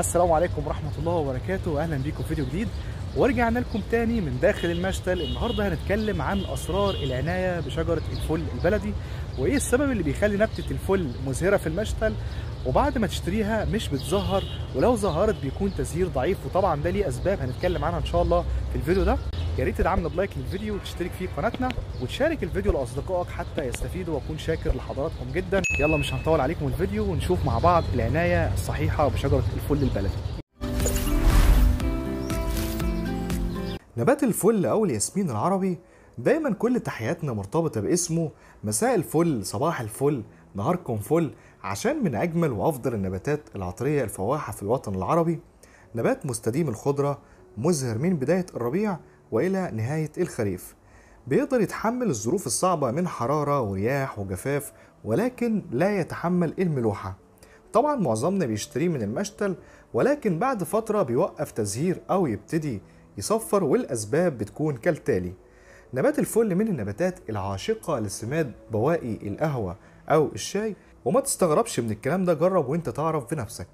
السلام عليكم ورحمه الله وبركاته اهلا بيكم في فيديو جديد ورجعنا لكم تاني من داخل المشتل النهارده هنتكلم عن اسرار العنايه بشجره الفل البلدي وايه السبب اللي بيخلي نبته الفل مزهره في المشتل وبعد ما تشتريها مش بتزهر ولو ظهرت بيكون تزهير ضعيف وطبعا ده ليه اسباب هنتكلم عنها ان شاء الله في الفيديو ده يا ريت تدعمنا بلايك للفيديو وتشترك في قناتنا وتشارك الفيديو لاصدقائك حتى يستفيدوا واكون شاكر لحضراتكم جدا يلا مش هنطول عليكم الفيديو ونشوف مع بعض العنايه الصحيحه بشجره الفل البلدي نبات الفل او الياسمين العربي دايما كل تحياتنا مرتبطه باسمه مساء الفل صباح الفل نهاركم فل عشان من اجمل وافضل النباتات العطريه الفواحه في الوطن العربي نبات مستديم الخضره مزهر من بدايه الربيع وإلى نهاية الخريف بيقدر يتحمل الظروف الصعبة من حرارة ورياح وجفاف ولكن لا يتحمل الملوحة طبعا معظمنا بيشتريه من المشتل ولكن بعد فترة بيوقف تزهير أو يبتدي يصفر والأسباب بتكون كالتالي نبات الفل من النباتات العاشقة لسماد بواقي القهوة أو الشاي وما تستغربش من الكلام ده جرب وانت تعرف بنفسك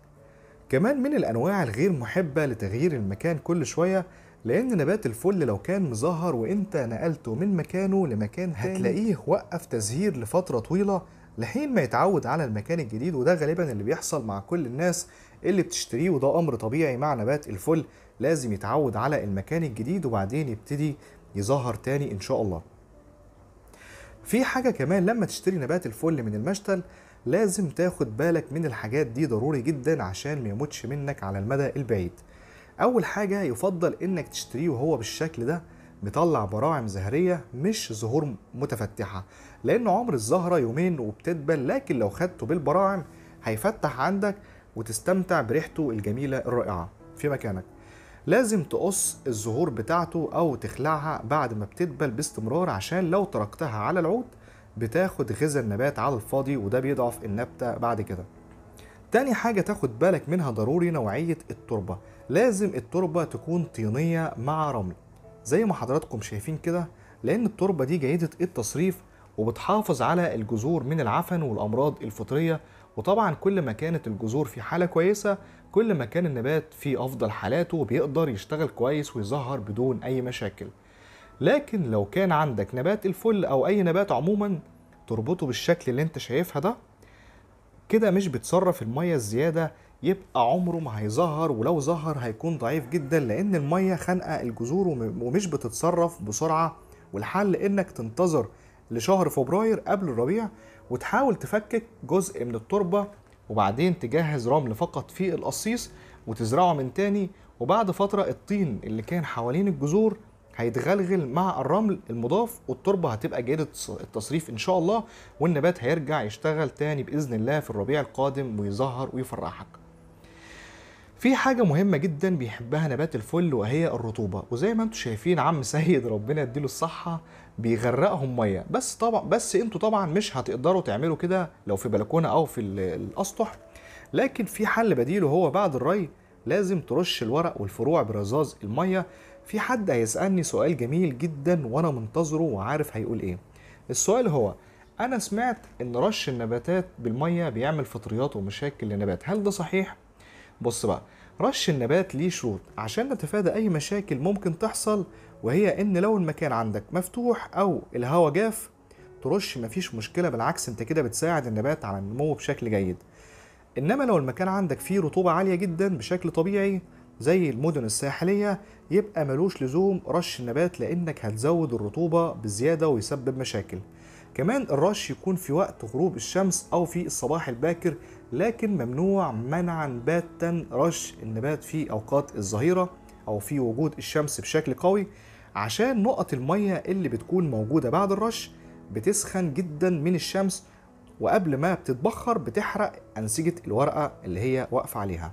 كمان من الأنواع الغير محبة لتغيير المكان كل شوية لان نبات الفل لو كان مظهر وانت نقلته من مكانه لمكان تاني هتلاقيه وقف تزهير لفتره طويله لحين ما يتعود على المكان الجديد وده غالبا اللي بيحصل مع كل الناس اللي بتشتريه وده امر طبيعي مع نبات الفل لازم يتعود على المكان الجديد وبعدين يبتدي يظهر تاني ان شاء الله في حاجه كمان لما تشتري نبات الفل من المشتل لازم تاخد بالك من الحاجات دي ضروري جدا عشان ما يموتش منك على المدى البعيد اول حاجه يفضل انك تشتريه وهو بالشكل ده مطلع براعم زهرية مش زهور متفتحة لأن عمر الزهرة يومين وبتدبل لكن لو خدته بالبراعم هيفتح عندك وتستمتع بريحته الجميلة الرائعة في مكانك لازم تقص الزهور بتاعته أو تخلعها بعد ما بتدبل باستمرار عشان لو تركتها على العود بتاخد غذاء النبات على الفاضي وده بيضعف النبتة بعد كده تاني حاجة تاخد بالك منها ضروري نوعية التربة لازم التربة تكون طينية مع رمل زي ما حضراتكم شايفين كده لأن التربة دي جيدة التصريف وبتحافظ على الجذور من العفن والأمراض الفطرية وطبعا كل ما كانت الجذور في حالة كويسة كل ما كان النبات في أفضل حالاته وبيقدر يشتغل كويس ويظهر بدون أي مشاكل لكن لو كان عندك نبات الفل أو أي نبات عموما تربطه بالشكل اللي انت شايفها ده كده مش بتصرف المية الزيادة يبقى عمره ما هيظهر ولو ظهر هيكون ضعيف جدا لأن المية خانقة الجذور ومش بتتصرف بسرعة والحل إنك تنتظر لشهر فبراير قبل الربيع وتحاول تفكك جزء من التربة وبعدين تجهز رمل فقط في القصيص وتزرعه من تاني وبعد فترة الطين اللي كان حوالين الجذور هيتغلغل مع الرمل المضاف والتربه هتبقى جيده التصريف ان شاء الله والنبات هيرجع يشتغل تاني باذن الله في الربيع القادم ويزهر ويفرحك في حاجة مهمة جدا بيحبها نبات الفل وهي الرطوبة وزي ما انتم شايفين عم سيد ربنا يديله الصحة بيغرقهم مية بس طبعا بس انتوا طبعا مش هتقدروا تعملوا كده لو في بلكونة او في الاسطح لكن في حل بديل وهو بعد الري لازم ترش الورق والفروع برذاذ الميه في حد هيسالني سؤال جميل جدا وانا منتظره وعارف هيقول ايه السؤال هو انا سمعت ان رش النباتات بالميه بيعمل فطريات ومشاكل للنبات هل ده صحيح بص بقى رش النبات ليه شروط عشان نتفادى اي مشاكل ممكن تحصل وهي ان لو المكان عندك مفتوح او الهواء جاف ترش مفيش مشكله بالعكس انت كده بتساعد النبات على النمو بشكل جيد انما لو المكان عندك فيه رطوبه عاليه جدا بشكل طبيعي زي المدن الساحليه يبقى ملوش لزوم رش النبات لانك هتزود الرطوبه بزياده ويسبب مشاكل كمان الرش يكون في وقت غروب الشمس او في الصباح الباكر لكن ممنوع منعا باتا رش النبات في اوقات الظهيره او في وجود الشمس بشكل قوي عشان نقط الميه اللي بتكون موجوده بعد الرش بتسخن جدا من الشمس وقبل ما بتتبخر بتحرق انسجه الورقه اللي هي واقفه عليها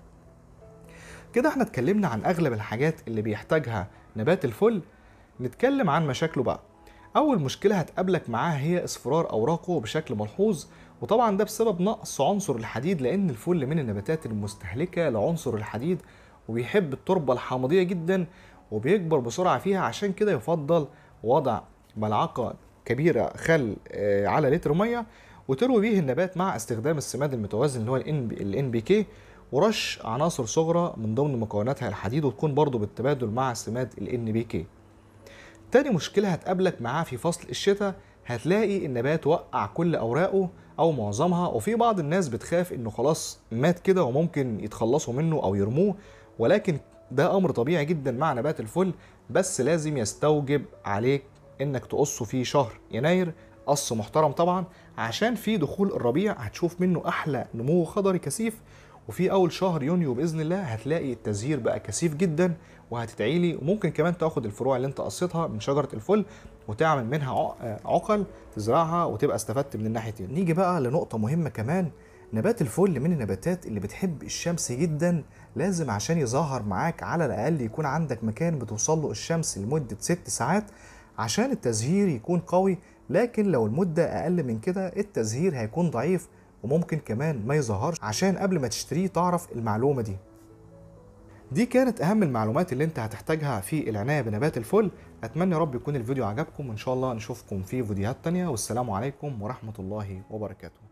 كده احنا اتكلمنا عن اغلب الحاجات اللي بيحتاجها نبات الفل نتكلم عن مشاكله بقى اول مشكله هتقابلك معاها هي اصفرار اوراقه بشكل ملحوظ وطبعا ده بسبب نقص عنصر الحديد لان الفل من النباتات المستهلكه لعنصر الحديد وبيحب التربه الحامضيه جدا وبيكبر بسرعه فيها عشان كده يفضل وضع ملعقه كبيره خل آه، على لتر ميه وتروي به النبات مع استخدام السماد المتوازن اللي هو ال كي ورش عناصر صغرى من ضمن مكوناتها الحديد وتكون برضه بالتبادل مع سماد ال كي تاني مشكلة هتقابلك معاه في فصل الشتاء هتلاقي النبات وقع كل أوراقه أو معظمها وفي بعض الناس بتخاف إنه خلاص مات كده وممكن يتخلصوا منه أو يرموه ولكن ده أمر طبيعي جدا مع نبات الفل بس لازم يستوجب عليك إنك تقصه في شهر يناير قص محترم طبعا عشان في دخول الربيع هتشوف منه احلى نمو خضري كثيف وفي اول شهر يونيو باذن الله هتلاقي التزهير بقى كثيف جدا وهتتعيلي وممكن كمان تاخد الفروع اللي انت قصيتها من شجره الفل وتعمل منها عقل تزرعها وتبقى استفدت من الناحيتين نيجي بقى لنقطه مهمه كمان نبات الفل من النباتات اللي بتحب الشمس جدا لازم عشان يظهر معاك على الاقل يكون عندك مكان بتوصل له الشمس لمده ست ساعات عشان التزهير يكون قوي لكن لو المدة أقل من كده التزهير هيكون ضعيف وممكن كمان ما يظهرش عشان قبل ما تشتريه تعرف المعلومة دي دي كانت أهم المعلومات اللي أنت هتحتاجها في العناية بنبات الفل أتمنى يا رب يكون الفيديو عجبكم وإن شاء الله نشوفكم في فيديوهات تانية والسلام عليكم ورحمة الله وبركاته